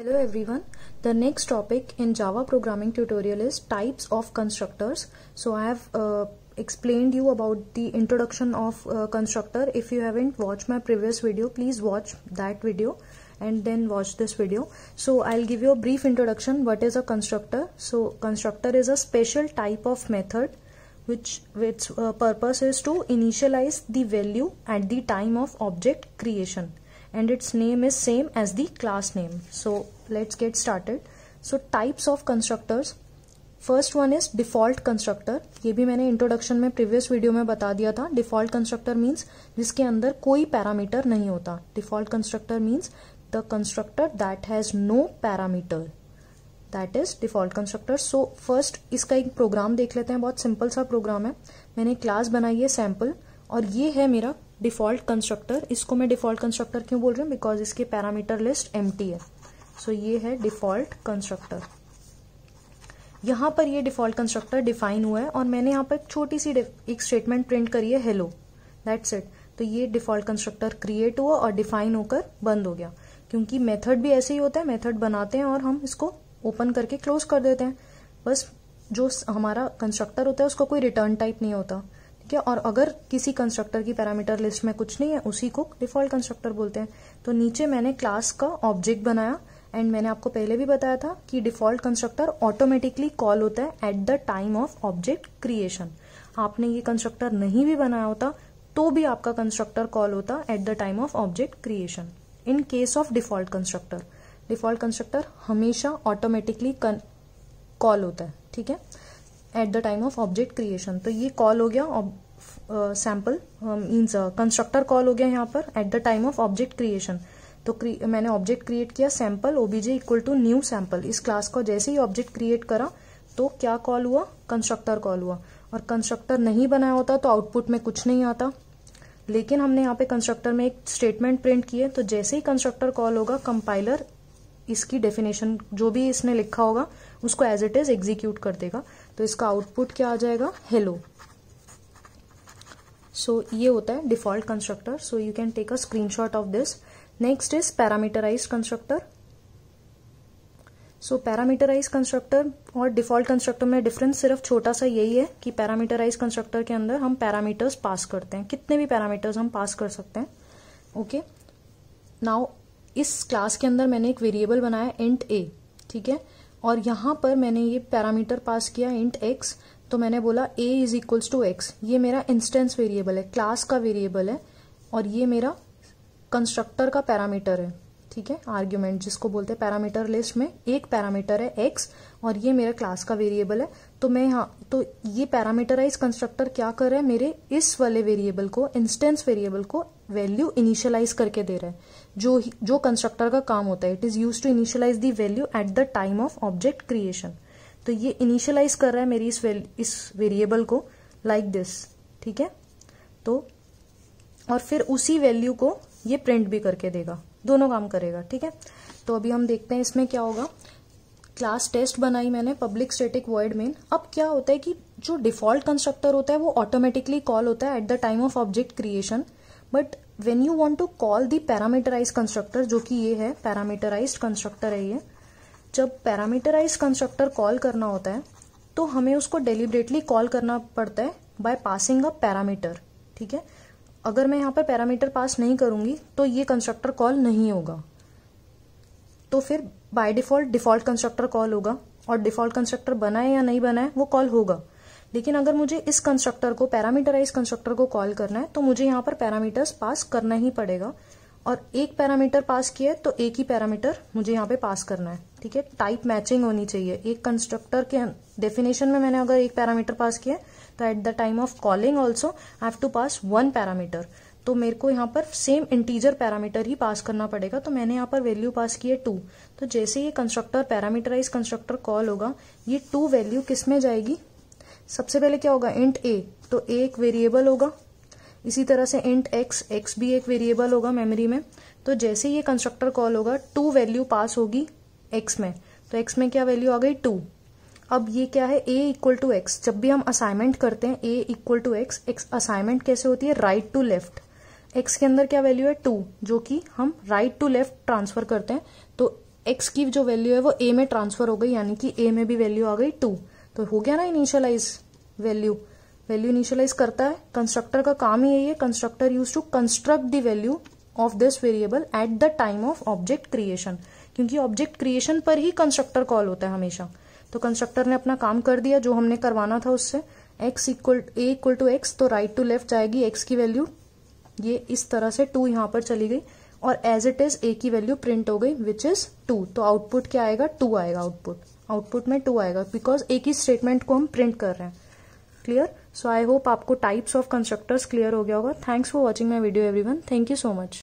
Hello everyone. The next topic in Java programming tutorial is types of constructors. So I have uh, explained you about the introduction of uh, constructor. If you haven't watched my previous video, please watch that video and then watch this video. So I'll give you a brief introduction what is a constructor. So constructor is a special type of method which its uh, purpose is to initialize the value at the time of object creation. and its name is same as the class name so let's get started so types of constructors first one is default constructor ये भी मैंने introduction में previous video में बता दिया था default constructor means जिसके अंदर कोई पैरामीटर नहीं होता default constructor means the constructor that has no parameter that is default constructor so first इसका एक प्रोग्राम देख लेते हैं बहुत सिंपल सा प्रोग्राम है मैंने क्लास बनाई है सैम्पल और ये है मेरा डिफॉल्ट कंस्ट्रक्टर इसको मैं डिफॉल्ट कंस्ट्रक्टर क्यों बोल रही हूँ बिकॉज इसके पैरामीटर लिस्ट एम है सो so, ये है डिफॉल्ट कंस्ट्रक्टर यहां पर ये डिफॉल्ट कंस्ट्रक्टर डिफाइन हुआ है और मैंने यहां पर एक छोटी सी एक स्टेटमेंट प्रिंट करी है हेलो दैट्स इट तो ये डिफॉल्ट कंस्ट्रक्टर क्रिएट हुआ और डिफाइन होकर बंद हो गया क्योंकि मेथड भी ऐसे ही होता है मेथड बनाते हैं और हम इसको ओपन करके क्लोज कर देते हैं बस जो हमारा कंस्ट्रक्टर होता है उसका कोई रिटर्न टाइप नहीं होता ठीक है और अगर किसी कंस्ट्रक्टर की पैरामीटर लिस्ट में कुछ नहीं है उसी को डिफॉल्ट कंस्ट्रक्टर बोलते हैं तो नीचे मैंने क्लास का ऑब्जेक्ट बनाया एंड मैंने आपको पहले भी बताया था कि डिफॉल्ट कंस्ट्रक्टर ऑटोमेटिकली कॉल होता है at the time of object creation आपने ये कंस्ट्रक्टर नहीं भी बनाया होता तो भी आपका कंस्ट्रक्टर कॉल होता at the time of object creation in case of default constructor default constructor हमेशा ऑटोमेटिकली कॉल होता है ठीक है at the time of object creation तो ये कॉल हो गया सैम्पल मीन्स कंस्ट्रक्टर कॉल हो गया यहाँ पर at the time of object creation तो मैंने ऑब्जेक्ट क्रिएट किया sample obj equal to new sample इस क्लास को जैसे ही ऑब्जेक्ट क्रिएट करा तो क्या कॉल हुआ कंस्ट्रक्टर कॉल हुआ और कंस्ट्रक्टर नहीं बनाया होता तो आउटपुट में कुछ नहीं आता लेकिन हमने यहाँ पे कंस्ट्रक्टर में एक स्टेटमेंट प्रिंट किए तो जैसे ही कंस्ट्रक्टर कॉल होगा कंपाइलर इसकी डेफिनेशन जो भी इसने लिखा होगा उसको एज इट इज एग्जीक्यूट कर देगा तो इसका आउटपुट क्या आ जाएगा हेलो सो so, ये होता है default constructor so you can take a screenshot of this next is parameterize constructor so parameterize constructor और डिफॉल्ट कंस्ट्रक्टर में डिफरेंस सिर्फ छोटा सा यही है कि पैरामीटराइज कंस्ट्रक्टर के अंदर हम पैरामीटर्स पास करते हैं कितने भी पैरामीटर्स हम पास कर सकते हैं ओके okay? नाउ इस क्लास के अंदर मैंने एक वेरिएबल बनाया इंट ए ठीक है और यहां पर मैंने ये पैरामीटर पास किया इंट एक्स तो मैंने बोला A is equals to X ये मेरा इंस्टेंस वेरिएबल है क्लास का वेरिएबल है और ये मेरा कंस्ट्रक्टर का पैरामीटर है ठीक है आर्ग्यूमेंट जिसको बोलते हैं पैरामीटर लिस्ट में एक पैरामीटर है एक्स और ये मेरा क्लास का वेरिएबल है तो मैं यहां तो ये पैरामीटराइज कंस्ट्रक्टर क्या कर रहा है मेरे इस वाले वेरिएबल को इंस्टेंस वेरिएबल को वैल्यू इनिशियलाइज करके दे रहा है जो जो कंस्ट्रक्टर का काम होता है it is use to initialize the value at the time of object creation तो ये इनिशियलाइज कर रहा है मेरी इस इस वेरिएबल को लाइक like दिस ठीक है तो और फिर उसी वैल्यू को ये प्रिंट भी करके देगा दोनों काम करेगा ठीक है तो अभी हम देखते हैं इसमें क्या होगा क्लास टेस्ट बनाई मैंने पब्लिक स्टेटिक वर्ड मेन अब क्या होता है कि जो डिफॉल्ट कंस्ट्रक्टर होता है वो ऑटोमेटिकली कॉल होता है at the time of object creation but when you want to call the parameterize constructor जो कि ये है पैरामीटराइज कंस्ट्रक्टर है ये जब पैरामीटराइज कंस्ट्रक्टर कॉल करना होता है तो हमें उसको डेलिब्रेटली कॉल करना पड़ता है बाय पासिंग अ पैरामीटर ठीक है अगर मैं यहां पर पैरामीटर पास नहीं करूंगी तो ये कंस्ट्रक्टर कॉल नहीं होगा तो फिर by default default constructor call होगा और डिफॉल्ट कंस्ट्रक्टर बनाए या नहीं बनाए वो कॉल होगा लेकिन अगर मुझे इस कंस्ट्रक्टर को पैरामीटराइज कंस्ट्रक्टर को कॉल करना है तो मुझे यहाँ पर पैरामीटर्स पास करना ही पड़ेगा और एक पैरामीटर पास किया है तो एक ही पैरामीटर मुझे यहाँ पे पास करना है ठीक है टाइप मैचिंग होनी चाहिए एक कंस्ट्रक्टर के डेफिनेशन में मैंने अगर एक पैरामीटर पास किया है तो at the time of calling also I have to pass one parameter तो मेरे को यहाँ पर सेम इंटीजर पैरामीटर ही पास करना पड़ेगा तो मैंने यहाँ पर वैल्यू पास की है टू तो जैसे ये कंस्ट्रक्टर पैरामीटराइज कंस्ट्रक्टर कॉल होगा ये टू वैल्यू किस में जाएगी सबसे पहले क्या होगा इंट ए तो ए एक वेरिएबल होगा इसी तरह से इंट एक्स एक्स भी एक वेरिएबल होगा मेमोरी में तो जैसे ये कंस्ट्रक्टर कॉल होगा टू वैल्यू पास होगी एक्स में तो एक्स में क्या वैल्यू आ गई टू अब ये क्या है ए इक्वल टू एक्स जब भी हम असाइनमेंट करते हैं A equal to X X assignment कैसे होती है राइट टू लेफ्ट एक्स के अंदर क्या वैल्यू है टू जो कि हम राइट टू लेफ्ट ट्रांसफर करते हैं तो एक्स की जो वैल्यू है वो ए में ट्रांसफर हो गई यानी कि ए में भी वैल्यू आ गई टू तो हो गया ना इनिशियलाइज वैल्यू वैल्यू इनिशियलाइज करता है कंस्ट्रक्टर का काम ही यही है constructor use to construct the value of this variable at the time of object creation क्योंकि ऑब्जेक्ट क्रिएशन पर ही कंस्ट्रक्टर कॉल होता है हमेशा तो कंस्ट्रक्टर ने अपना काम कर दिया जो हमने करवाना था उससे X equal A equal to X तो राइट टू लेफ्ट जाएगी एक्स की वैल्यू ये इस तरह से टू यहां पर चली गई और एज इट इज ए की वैल्यू प्रिंट हो गई विच इज टू तो आउटपुट क्या आएगा टू आएगा आउटपुट आउटपुट में टू आएगा बिकॉज एक ही स्टेटमेंट को हम प्रिंट कर रहे हैं क्लियर सो आई होप आपको टाइप्स ऑफ कंस्ट्रक्टर्स क्लियर हो गया होगा thanks for watching my video one thank you so much